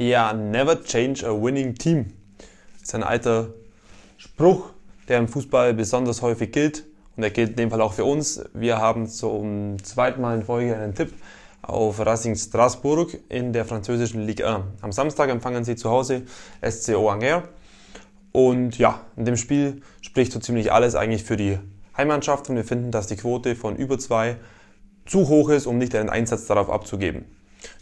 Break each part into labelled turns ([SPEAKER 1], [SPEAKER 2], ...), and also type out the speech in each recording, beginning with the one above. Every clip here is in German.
[SPEAKER 1] Ja, never change a winning team. Das ist ein alter Spruch, der im Fußball besonders häufig gilt. Und der gilt in dem Fall auch für uns. Wir haben zum zweiten Mal in Folge einen Tipp auf Racing Strasbourg in der französischen Ligue 1. Am Samstag empfangen sie zu Hause SCO Angers. Und ja, in dem Spiel spricht so ziemlich alles eigentlich für die Heimmannschaft und wir finden, dass die Quote von über zwei zu hoch ist, um nicht einen Einsatz darauf abzugeben.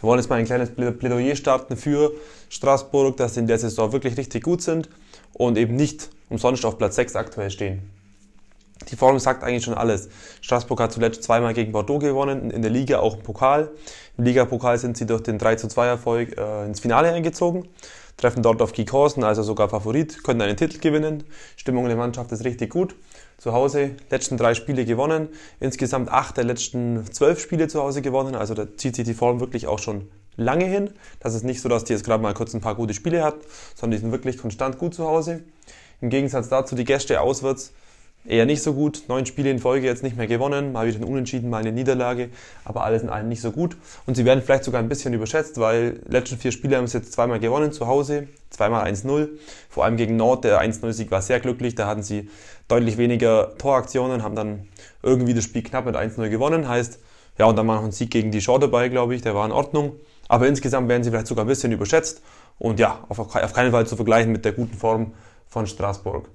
[SPEAKER 1] Wir wollen jetzt mal ein kleines Plädoyer starten für Straßburg, dass sie in der Saison wirklich richtig gut sind und eben nicht umsonst auf Platz 6 aktuell stehen. Die Form sagt eigentlich schon alles. Straßburg hat zuletzt zweimal gegen Bordeaux gewonnen, in der Liga auch im Pokal. Im Ligapokal sind sie durch den 32 Erfolg äh, ins Finale eingezogen, treffen dort auf Kiekhausen, also sogar Favorit, können einen Titel gewinnen. Stimmung in der Mannschaft ist richtig gut. Zu Hause letzten drei Spiele gewonnen, insgesamt acht der letzten zwölf Spiele zu Hause gewonnen, also da zieht sich die Form wirklich auch schon lange hin. Das ist nicht so, dass die jetzt gerade mal kurz ein paar gute Spiele hat, sondern die sind wirklich konstant gut zu Hause. Im Gegensatz dazu die Gäste auswärts eher nicht so gut. Neun Spiele in Folge jetzt nicht mehr gewonnen, mal wieder ein Unentschieden, mal eine Niederlage, aber alles in allem nicht so gut. Und sie werden vielleicht sogar ein bisschen überschätzt, weil letzten vier Spiele haben sie jetzt zweimal gewonnen zu Hause, zweimal 1-0. Vor allem gegen Nord, der 1-0-Sieg war sehr glücklich, da hatten sie deutlich weniger Toraktionen, haben dann irgendwie das Spiel knapp mit 1-0 gewonnen, heißt, ja, und dann war noch ein Sieg gegen die Shaw dabei, glaube ich, der war in Ordnung. Aber insgesamt werden sie vielleicht sogar ein bisschen überschätzt. Und ja, auf, auf keinen Fall zu vergleichen mit der guten Form von Straßburg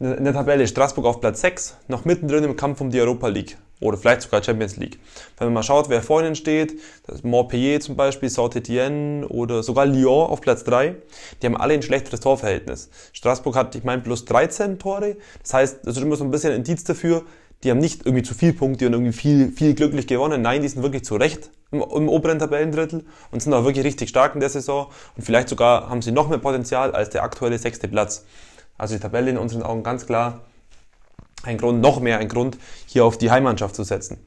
[SPEAKER 1] in der Tabelle Straßburg auf Platz 6, noch mittendrin im Kampf um die Europa League oder vielleicht sogar Champions League. Wenn man mal schaut, wer vor ihnen steht, das Montpellier zum Beispiel, saint étienne oder sogar Lyon auf Platz 3, die haben alle ein schlechteres Torverhältnis. Straßburg hat, ich meine, plus 13 Tore, das heißt, das ist immer so ein bisschen ein Indiz dafür, die haben nicht irgendwie zu viel Punkte und irgendwie viel, viel glücklich gewonnen. Nein, die sind wirklich zu Recht im, im oberen Tabellendrittel und sind auch wirklich richtig stark in der Saison und vielleicht sogar haben sie noch mehr Potenzial als der aktuelle sechste Platz. Also die Tabelle in unseren Augen ganz klar ein Grund, noch mehr ein Grund, hier auf die Heimmannschaft zu setzen.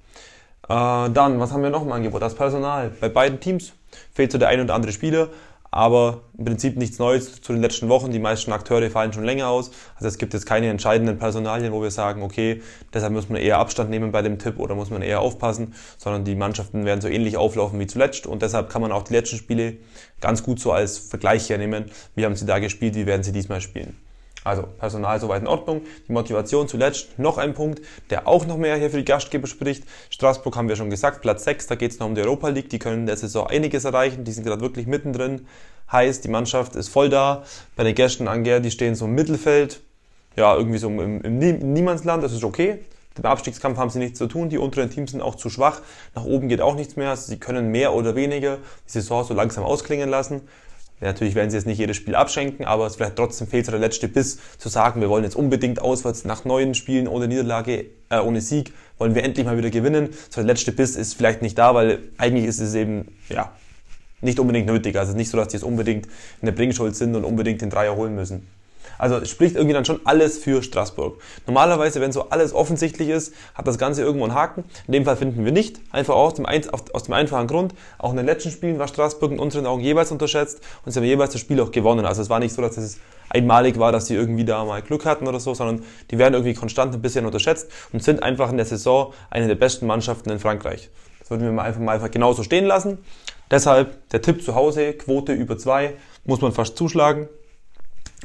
[SPEAKER 1] Äh, dann, was haben wir noch im Angebot? Das Personal. Bei beiden Teams fehlt so der ein oder andere Spieler, aber im Prinzip nichts Neues zu den letzten Wochen. Die meisten Akteure fallen schon länger aus. Also es gibt jetzt keine entscheidenden Personalien, wo wir sagen, okay, deshalb muss man eher Abstand nehmen bei dem Tipp oder muss man eher aufpassen, sondern die Mannschaften werden so ähnlich auflaufen wie zuletzt und deshalb kann man auch die letzten Spiele ganz gut so als Vergleich hernehmen. Wie haben sie da gespielt, wie werden sie diesmal spielen? Also Personal soweit in Ordnung. Die Motivation zuletzt noch ein Punkt, der auch noch mehr hier für die Gastgeber spricht. Straßburg haben wir schon gesagt, Platz 6, da geht es noch um die Europa League. Die können in der Saison einiges erreichen. Die sind gerade wirklich mittendrin. Heißt, die Mannschaft ist voll da. Bei den Gästen Angers, die stehen so im Mittelfeld. Ja, irgendwie so im, im Niemandsland, das ist okay. Mit dem Abstiegskampf haben sie nichts zu tun. Die unteren Teams sind auch zu schwach. Nach oben geht auch nichts mehr. sie können mehr oder weniger die Saison so langsam ausklingen lassen. Ja, natürlich werden sie jetzt nicht jedes Spiel abschenken, aber es vielleicht trotzdem fehlt so der letzte Biss, zu sagen, wir wollen jetzt unbedingt auswärts nach neuen Spielen ohne Niederlage, äh, ohne Sieg, wollen wir endlich mal wieder gewinnen. So der letzte Biss ist vielleicht nicht da, weil eigentlich ist es eben, ja, nicht unbedingt nötig. Also es ist nicht so, dass die jetzt unbedingt in der Bringschuld sind und unbedingt den Dreier holen müssen. Also spricht irgendwie dann schon alles für Straßburg. Normalerweise, wenn so alles offensichtlich ist, hat das Ganze irgendwo einen Haken. In dem Fall finden wir nicht. Einfach aus dem, aus dem einfachen Grund. Auch in den letzten Spielen war Straßburg in unseren Augen jeweils unterschätzt und sie haben jeweils das Spiel auch gewonnen. Also es war nicht so, dass es einmalig war, dass sie irgendwie da mal Glück hatten oder so, sondern die werden irgendwie konstant ein bisschen unterschätzt und sind einfach in der Saison eine der besten Mannschaften in Frankreich. Das würden wir mal einfach mal einfach genauso stehen lassen. Deshalb der Tipp zu Hause, Quote über zwei, muss man fast zuschlagen.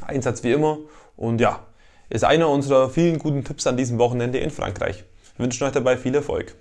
[SPEAKER 1] Einsatz wie immer und ja, ist einer unserer vielen guten Tipps an diesem Wochenende in Frankreich. Wir wünschen euch dabei viel Erfolg.